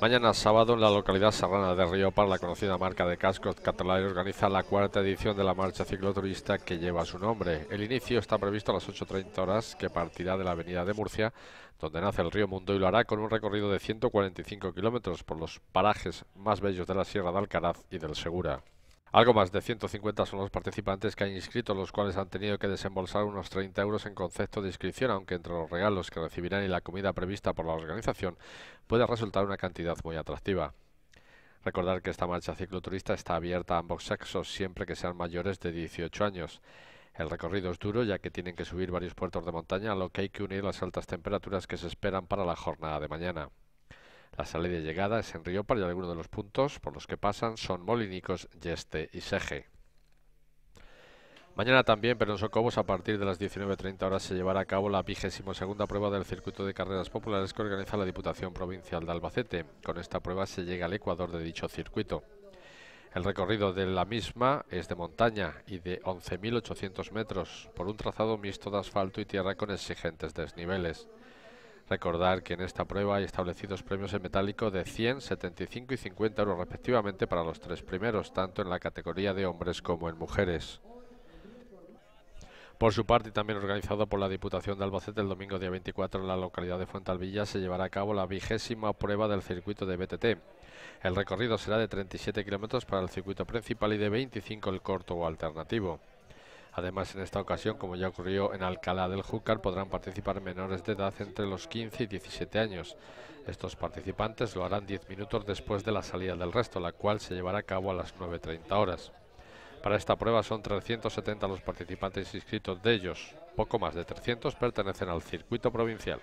Mañana sábado en la localidad serrana de Río Par, la conocida marca de cascos Catalá organiza la cuarta edición de la marcha cicloturista que lleva su nombre. El inicio está previsto a las 8.30 horas que partirá de la avenida de Murcia, donde nace el río Mundo y lo hará con un recorrido de 145 kilómetros por los parajes más bellos de la Sierra de Alcaraz y del Segura. Algo más de 150 son los participantes que han inscrito, los cuales han tenido que desembolsar unos 30 euros en concepto de inscripción, aunque entre los regalos que recibirán y la comida prevista por la organización puede resultar una cantidad muy atractiva. Recordar que esta marcha cicloturista está abierta a ambos sexos siempre que sean mayores de 18 años. El recorrido es duro ya que tienen que subir varios puertos de montaña, a lo que hay que unir las altas temperaturas que se esperan para la jornada de mañana. La salida y llegada es en Par y algunos de los puntos por los que pasan son Molinicos, Yeste y Sege. Mañana también, pero en Socobos, a partir de las 19.30 horas se llevará a cabo la vigésimo segunda prueba del circuito de carreras populares que organiza la Diputación Provincial de Albacete. Con esta prueba se llega al Ecuador de dicho circuito. El recorrido de la misma es de montaña y de 11.800 metros, por un trazado mixto de asfalto y tierra con exigentes desniveles. Recordar que en esta prueba hay establecidos premios en metálico de 100, 75 y 50 euros respectivamente para los tres primeros, tanto en la categoría de hombres como en mujeres. Por su parte, y también organizado por la Diputación de Albacete, el domingo día 24 en la localidad de Fuentalvilla se llevará a cabo la vigésima prueba del circuito de BTT. El recorrido será de 37 kilómetros para el circuito principal y de 25 el corto o alternativo. Además, en esta ocasión, como ya ocurrió en Alcalá del Júcar, podrán participar menores de edad entre los 15 y 17 años. Estos participantes lo harán 10 minutos después de la salida del resto, la cual se llevará a cabo a las 9.30 horas. Para esta prueba son 370 los participantes inscritos, de ellos poco más de 300 pertenecen al circuito provincial.